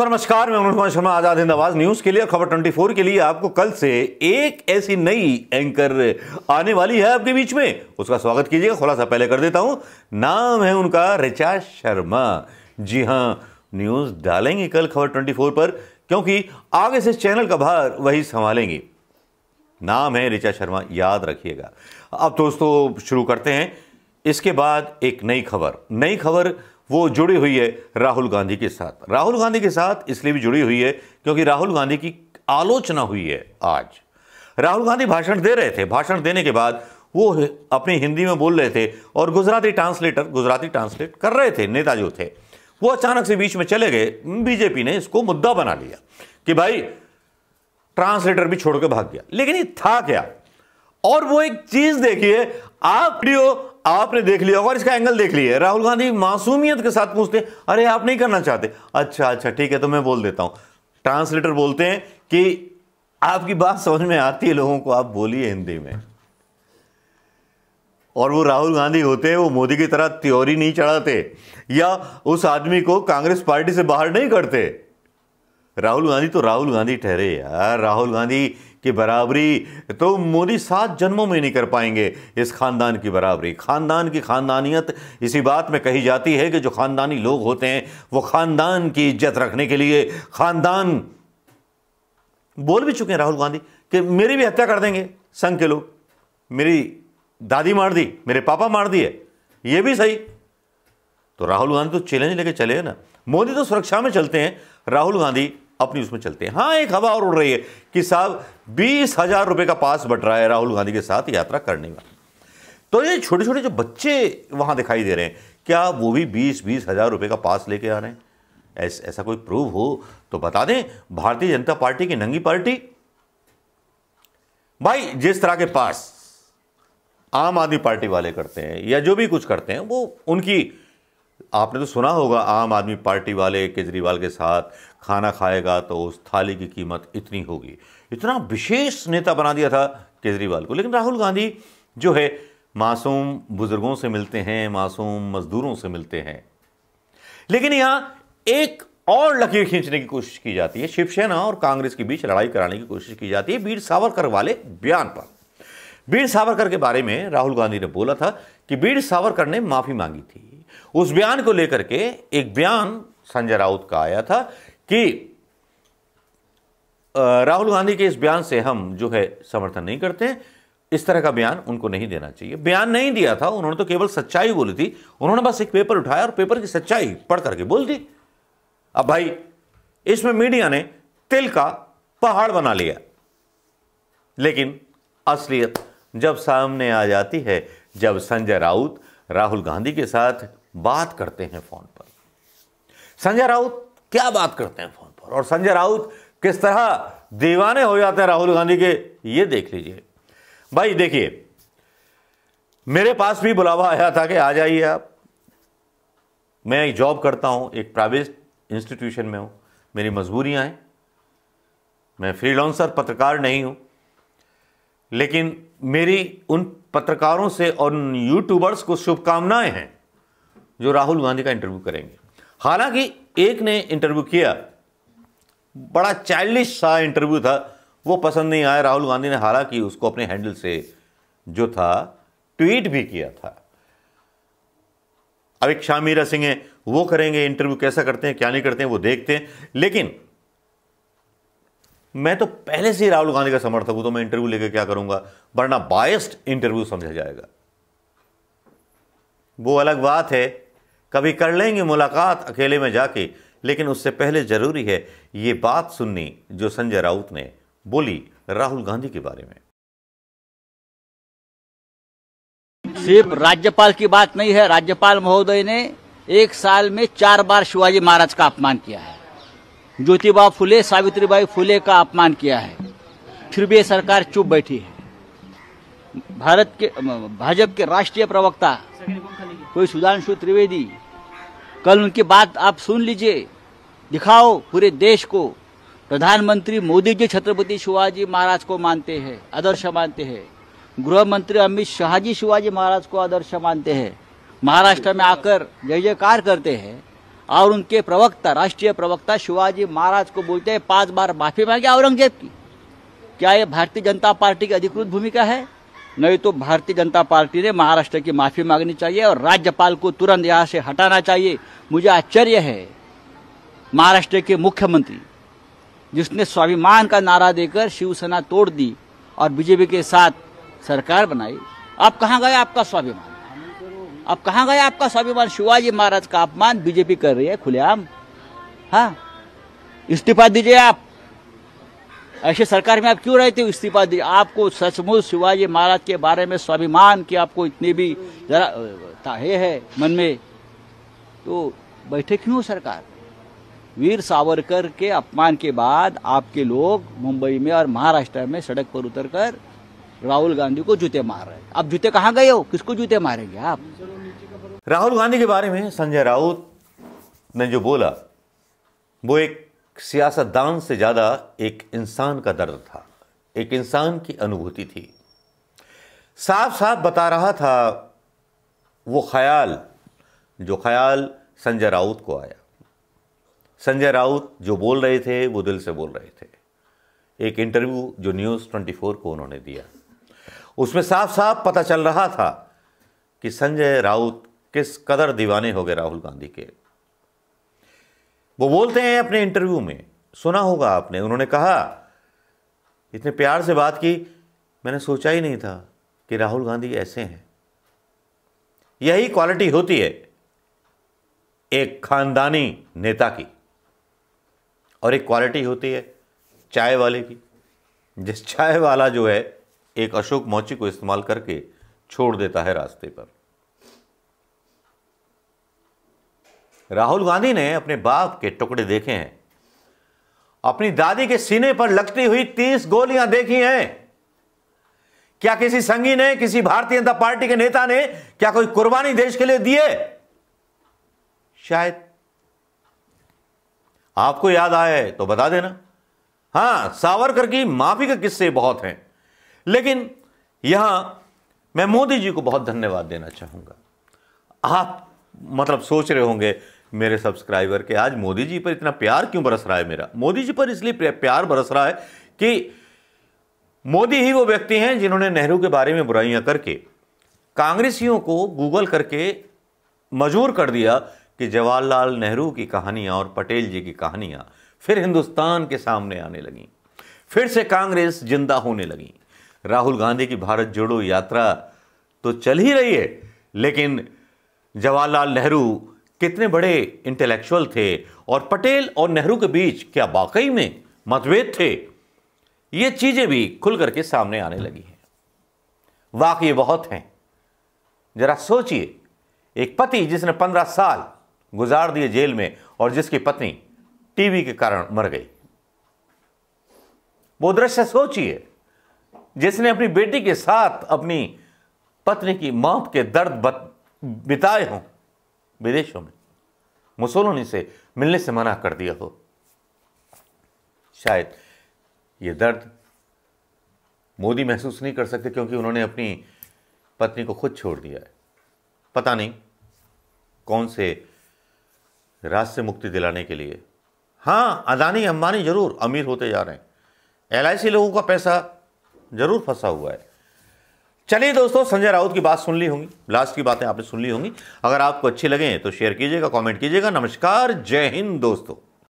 दोस्तों नमस्कार मैं अनुज कुमार शर्मा आजाद हिंद आवाज न्यूज के लिए खबर 24 के लिए आपको कल से एक ऐसी नई एंकर आने वाली है आपके बीच में उसका स्वागत कीजिएगा खुलासा पहले कर देता हूं नाम है उनका रिचा शर्मा जी हां न्यूज डालेंगे कल खबर 24 पर क्योंकि आगे से चैनल का भार वही संभालेंगे नाम है ऋचा शर्मा याद रखिएगा अब दोस्तों शुरू करते हैं इसके बाद एक नई खबर नई खबर वो जुड़ी हुई है राहुल गांधी के साथ राहुल गांधी के साथ इसलिए भी जुड़ी हुई है क्योंकि राहुल गांधी की आलोचना हुई है आज राहुल गांधी भाषण दे रहे थे भाषण देने के बाद वो अपनी हिंदी में बोल रहे थे और गुजराती ट्रांसलेटर गुजराती ट्रांसलेट कर रहे थे नेता जो थे वो अचानक से बीच में चले गए बीजेपी ने इसको मुद्दा बना लिया कि भाई ट्रांसलेटर भी छोड़कर भाग गया लेकिन ये था क्या और वो एक चीज देखिए आप वीडियो आपने देख लिया और इसका एंगल देख लिया राहुल गांधी मासूमियत के साथ पूछते अरे आप नहीं करना चाहते अच्छा अच्छा ठीक है तो मैं बोल देता हूं ट्रांसलेटर बोलते हैं कि आपकी बात समझ में आती है लोगों को आप बोलिए हिंदी में और वो राहुल गांधी होते हैं वो मोदी की तरह त्योरी नहीं चढ़ाते या उस आदमी को कांग्रेस पार्टी से बाहर नहीं करते राहुल गांधी तो राहुल गांधी ठहरे यार राहुल गांधी की बराबरी तो मोदी सात जन्मों में नहीं कर पाएंगे इस खानदान की बराबरी खानदान की खानदानियत इसी बात में कही जाती है कि जो खानदानी लोग होते हैं वो खानदान की इज्जत रखने के लिए खानदान बोल भी चुके हैं राहुल गांधी कि मेरी भी हत्या कर देंगे संघ के लोग मेरी दादी मार दी मेरे पापा मार दिए ये भी सही तो राहुल गांधी तो चैलेंज लेके चले हैं ना मोदी तो सुरक्षा में चलते हैं राहुल गांधी अपनी उसमें चलते हैं हाँ एक हवा और उड़ रही है कि साहब बीस हज़ार रुपये का पास बट रहा है राहुल गांधी के साथ यात्रा करने का तो ये छोटे छोटे जो बच्चे वहाँ दिखाई दे रहे हैं क्या वो भी बीस बीस हज़ार रुपये का पास लेके आ रहे हैं ऐस, ऐसा कोई प्रूव हो तो बता दें भारतीय जनता पार्टी की नंगी पार्टी भाई जिस तरह के पास आम आदमी पार्टी वाले करते हैं या जो भी कुछ करते हैं वो उनकी आपने तो सुना होगा आम आदमी पार्टी वाले केजरीवाल के साथ खाना खाएगा तो उस थाली की कीमत इतनी होगी इतना विशेष नेता बना दिया था केजरीवाल को लेकिन राहुल गांधी जो है मासूम बुज़ुर्गों से मिलते हैं मासूम मज़दूरों से मिलते हैं लेकिन यहाँ एक और लकीर खींचने की कोशिश की जाती है शिवसेना और कांग्रेस के बीच लड़ाई कराने की कोशिश की जाती है वीर सावरकर वाले बयान पर वीर सावरकर के बारे में राहुल गांधी ने बोला था कि वीर सावरकर ने माफ़ी मांगी थी उस बयान को लेकर के एक बयान संजय राउत का आया था कि राहुल गांधी के इस बयान से हम जो है समर्थन नहीं करते इस तरह का बयान उनको नहीं देना चाहिए बयान नहीं दिया था उन्होंने तो केवल सच्चाई बोली थी उन्होंने बस एक पेपर उठाया और पेपर की सच्चाई पढ़ करके बोल दी अब भाई इसमें मीडिया ने तिल का पहाड़ बना लिया लेकिन असलियत जब सामने आ जाती है जब संजय राउत राहुल गांधी के साथ बात करते हैं फोन पर संजय राउत क्या बात करते हैं फोन पर और संजय राउत किस तरह दीवाने हो जाते हैं राहुल गांधी के ये देख लीजिए भाई देखिए मेरे पास भी बुलावा आया था कि आ जाइए आप मैं जॉब करता हूं एक प्राइवेट इंस्टीट्यूशन में हूं मेरी मजबूरियां हैं मैं फ्रीलांसर पत्रकार नहीं हूं लेकिन मेरी उन पत्रकारों से और उन यूट्यूबर्स को शुभकामनाएं हैं जो राहुल गांधी का इंटरव्यू करेंगे हालांकि एक ने इंटरव्यू किया बड़ा चाइल्डिश सा इंटरव्यू था वो पसंद नहीं आया राहुल गांधी ने हालांकि उसको अपने हैंडल से जो था ट्वीट भी किया था अब एक शामीरा सिंह है वो करेंगे इंटरव्यू कैसा करते हैं क्या नहीं करते हैं वो देखते हैं लेकिन मैं तो पहले से ही राहुल गांधी का समर्थक हूं तो मैं इंटरव्यू लेकर क्या करूंगा वरना बायस्ड इंटरव्यू समझा जाएगा वो अलग बात है कभी कर लेंगे मुलाकात अकेले में जाके लेकिन उससे पहले ज़रूरी है ये बात सुननी जो संजय राउत ने बोली राहुल गांधी के बारे में सिर्फ राज्यपाल की बात नहीं है राज्यपाल महोदय ने एक साल में चार बार शिवाजी महाराज का अपमान किया है ज्योतिबा फुले सावित्रीबाई फुले का अपमान किया है फिर भी सरकार चुप बैठी है भारत के भाजपा के राष्ट्रीय प्रवक्ता कोई सुधांशु त्रिवेदी कल उनकी बात आप सुन लीजिए दिखाओ पूरे देश को प्रधानमंत्री मोदी जी छत्रपति शिवाजी महाराज को मानते हैं आदर्श मानते हैं गृह मंत्री अमित शाह जी शिवाजी महाराज को आदर्श मानते हैं महाराष्ट्र में आकर जय जयकार करते हैं और उनके प्रवक्ता राष्ट्रीय प्रवक्ता शिवाजी महाराज को बोलते हैं पांच बार माफी मांगे औरंगजेब की क्या ये भारतीय जनता पार्टी की अधिकृत भूमिका है नहीं तो भारतीय जनता पार्टी ने महाराष्ट्र की माफ़ी मांगनी चाहिए और राज्यपाल को तुरंत यहाँ से हटाना चाहिए मुझे आश्चर्य है महाराष्ट्र के मुख्यमंत्री जिसने स्वाभिमान का नारा देकर शिवसेना तोड़ दी और बीजेपी के साथ सरकार बनाई आप कहाँ गए आपका स्वाभिमान आप कहाँ गए आपका स्वाभिमान शिवाजी महाराज का अपमान बीजेपी कर रही है खुलेआम हाँ इस्तीफा दीजिए आप ऐसे सरकार में आप क्यों रहते हो इस्तीफा दिए आपको सचमुच शिवाजी महाराज के बारे में स्वाभिमान की आपको इतनी भी जरा ताहे है मन में तो बैठे क्यों सरकार वीर सावरकर के अपमान के बाद आपके लोग मुंबई में और महाराष्ट्र में सड़क पर उतरकर राहुल गांधी को जूते मार रहे हैं आप जूते कहाँ गए हो किसको जूते मारेंगे आप राहुल गांधी के बारे में संजय राउत ने जो बोला वो एक सियासतदान से ज़्यादा एक इंसान का दर्द था एक इंसान की अनुभूति थी साफ साफ बता रहा था वो ख्याल जो ख्याल संजय राउत को आया संजय राउत जो बोल रहे थे वो दिल से बोल रहे थे एक इंटरव्यू जो न्यूज़ 24 को उन्होंने दिया उसमें साफ साफ पता चल रहा था कि संजय राउत किस कदर दीवाने हो गए राहुल गांधी के वो बोलते हैं अपने इंटरव्यू में सुना होगा आपने उन्होंने कहा इतने प्यार से बात की मैंने सोचा ही नहीं था कि राहुल गांधी ऐसे हैं यही क्वालिटी होती है एक खानदानी नेता की और एक क्वालिटी होती है चाय वाले की जिस चाय वाला जो है एक अशोक मोची को इस्तेमाल करके छोड़ देता है रास्ते पर राहुल गांधी ने अपने बाप के टुकड़े देखे हैं अपनी दादी के सीने पर लगती हुई तीस गोलियां देखी हैं क्या किसी संगी ने किसी भारतीय जनता पार्टी के नेता ने क्या कोई कुर्बानी देश के लिए दिए शायद आपको याद आए तो बता देना हां सावरकर की माफी के किस्से बहुत हैं लेकिन यहां मैं मोदी जी को बहुत धन्यवाद देना चाहूंगा आप मतलब सोच रहे होंगे मेरे सब्सक्राइबर के आज मोदी जी पर इतना प्यार क्यों बरस रहा है मेरा मोदी जी पर इसलिए प्यार बरस रहा है कि मोदी ही वो व्यक्ति हैं जिन्होंने नेहरू के बारे में बुराइयां करके कांग्रेसियों को गूगल करके मजबूर कर दिया कि जवाहरलाल नेहरू की कहानियां और पटेल जी की कहानियां फिर हिंदुस्तान के सामने आने लगी फिर से कांग्रेस जिंदा होने लगी राहुल गांधी की भारत जोड़ो यात्रा तो चल ही रही है लेकिन जवाहरलाल नेहरू कितने बड़े इंटेलेक्चुअल थे और पटेल और नेहरू के बीच क्या वाकई में मतभेद थे ये चीज़ें भी खुल करके सामने आने लगी हैं वाकई बहुत हैं जरा सोचिए एक पति जिसने पंद्रह साल गुजार दिए जेल में और जिसकी पत्नी टीवी के कारण मर गई वो दृश्य सोचिए जिसने अपनी बेटी के साथ अपनी पत्नी की मौत के दर्द बिताए हों विदेशों में मुसोलोनी से मिलने से मना कर दिया हो शायद ये दर्द मोदी महसूस नहीं कर सकते क्योंकि उन्होंने अपनी पत्नी को खुद छोड़ दिया है पता नहीं कौन से राज से मुक्ति दिलाने के लिए हाँ अदानी अंबानी जरूर अमीर होते जा रहे हैं एल लोगों का पैसा जरूर फंसा हुआ है चलिए दोस्तों संजय राउत की बात सुन ली होंगी लास्ट की बातें आपने सुन ली होंगी अगर आपको अच्छी लगे तो शेयर कीजिएगा कमेंट कीजिएगा नमस्कार जय हिंद दोस्तों